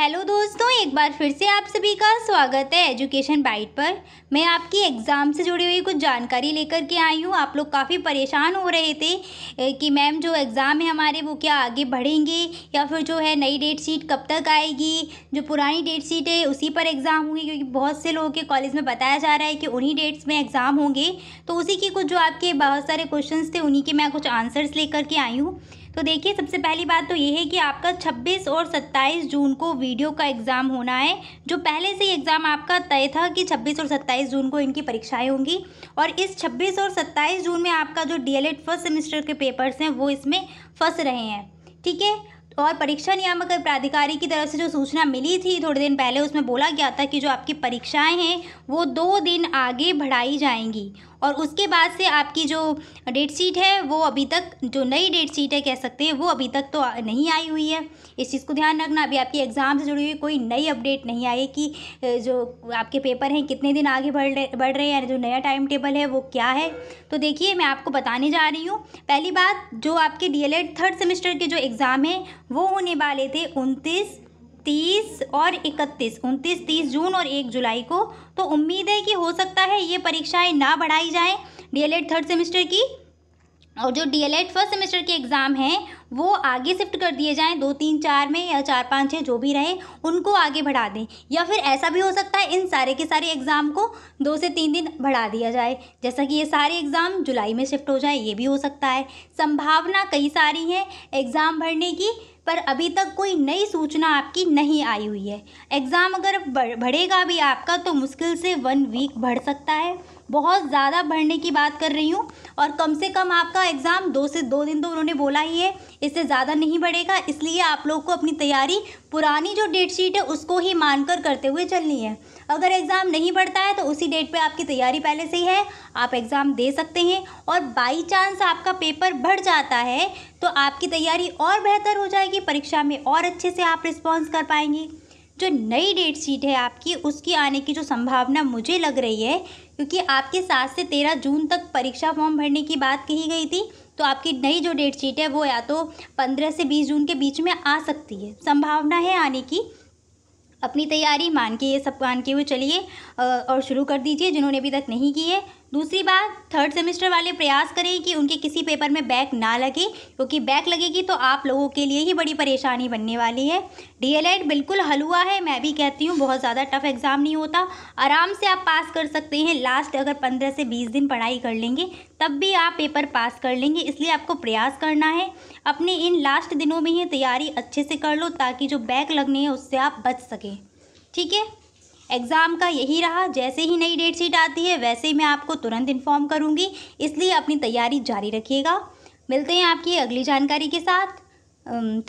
hello दोस्तों एक बार फिर से आप सभी का स्वागत है एजुकेशन बाइट पर मैं आपकी एग्ज़ाम से जुड़ी हुई कुछ जानकारी लेकर के आई हूँ आप लोग काफ़ी परेशान हो रहे थे कि मैम जो एग्ज़ाम है हमारे वो क्या आगे बढ़ेंगे या फिर जो है नई डेट शीट कब तक आएगी जो पुरानी डेट शीट है उसी पर एग्ज़ाम होंगे क्योंकि बहुत से लोगों के कॉलेज में बताया जा रहा है कि उन्हीं डेट्स में एग्ज़ाम होंगे तो उसी के कुछ जो आपके बहुत सारे क्वेश्चन थे उन्हीं के मैं कुछ आंसर्स लेकर के आई हूँ तो देखिए सबसे पहली बात तो ये है कि आपका 26 और 27 जून को वीडियो का एग्ज़ाम होना है जो पहले से ही एग्ज़ाम आपका तय था कि 26 और 27 जून को इनकी परीक्षाएं होंगी और इस 26 और 27 जून में आपका जो डी फर्स्ट सेमेस्टर के पेपर्स हैं वो इसमें फंस रहे हैं ठीक है और परीक्षा नियामक प्राधिकारी की तरफ से जो सूचना मिली थी थोड़े दिन पहले उसमें बोला गया था कि जो आपकी परीक्षाएं हैं वो दो दिन आगे बढ़ाई जाएंगी और उसके बाद से आपकी जो डेट शीट है वो अभी तक जो नई डेट शीट है कह सकते हैं वो अभी तक तो नहीं आई हुई है इस चीज़ को ध्यान रखना अभी आपकी एग्ज़ाम से जुड़ी हुई कोई नई अपडेट नहीं आई कि जो आपके पेपर हैं कितने दिन आगे बढ़ रहे बढ़ रहे हैं यानी जो नया टाइम टेबल है वो क्या है तो देखिए मैं आपको बताने जा रही हूँ पहली बात जो आपके डी थर्ड सेमेस्टर के जो एग्ज़ाम हैं वो होने वाले थे उनतीस तीस और इकतीस उनतीस तीस जून और एक जुलाई को तो उम्मीद है कि हो सकता है ये परीक्षाएं ना बढ़ाई जाएं डीएलएड थर्ड सेमेस्टर की और जो डीएलएड फर्स्ट सेमेस्टर के एग्ज़ाम हैं वो आगे शिफ्ट कर दिए जाएं दो तीन चार में या चार पाँच छः जो भी रहे उनको आगे बढ़ा दें या फिर ऐसा भी हो सकता है इन सारे के सारे एग्ज़ाम को दो से तीन दिन बढ़ा दिया जाए जैसा कि ये सारे एग्ज़ाम जुलाई में शिफ्ट हो जाए ये भी हो सकता है संभावना कई सारी है एग्ज़ाम भरने की पर अभी तक कोई नई सूचना आपकी नहीं आई हुई है एग्ज़ाम अगर बढ़ेगा भी आपका तो मुश्किल से वन वीक बढ़ सकता है बहुत ज़्यादा बढ़ने की बात कर रही हूँ और कम से कम आपका एग्ज़ाम दो से दो दिन तो उन्होंने बोला ही है इससे ज़्यादा नहीं बढ़ेगा इसलिए आप लोग को अपनी तैयारी पुरानी जो डेट शीट है उसको ही मानकर करते हुए चलनी है अगर एग्ज़ाम नहीं बढ़ता है तो उसी डेट पे आपकी तैयारी पहले से ही है आप एग्ज़ाम दे सकते हैं और बाई चांस आपका पेपर बढ़ जाता है तो आपकी तैयारी और बेहतर हो जाएगी परीक्षा में और अच्छे से आप रिस्पॉन्स कर पाएंगे जो नई डेट शीट है आपकी उसकी आने की जो संभावना मुझे लग रही है क्योंकि आपके सात से तेरह जून तक परीक्षा फॉर्म भरने की बात कही गई थी तो आपकी नई जो डेट शीट है वो या तो पंद्रह से बीस जून के बीच में आ सकती है संभावना है आने की अपनी तैयारी मान के ये सब मान के हुए चलिए और शुरू कर दीजिए जिन्होंने अभी तक नहीं की है दूसरी बात थर्ड सेमेस्टर वाले प्रयास करें कि उनके किसी पेपर में बैक ना लगे क्योंकि बैक लगेगी तो आप लोगों के लिए ही बड़ी परेशानी बनने वाली है डीएलएड बिल्कुल हलुआ है मैं भी कहती हूँ बहुत ज़्यादा टफ एग्ज़ाम नहीं होता आराम से आप पास कर सकते हैं लास्ट अगर पंद्रह से बीस दिन पढ़ाई कर लेंगे तब भी आप पेपर पास कर लेंगे इसलिए आपको प्रयास करना है अपने इन लास्ट दिनों में ही तैयारी अच्छे से कर लो ताकि जो बैक लगने हैं उससे आप बच सकें ठीक है एग्ज़ाम का यही रहा जैसे ही नई डेट शीट आती है वैसे ही मैं आपको तुरंत इन्फॉर्म करूँगी इसलिए अपनी तैयारी जारी रखिएगा मिलते हैं आपकी अगली जानकारी के साथ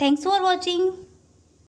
थैंक्स फॉर वॉचिंग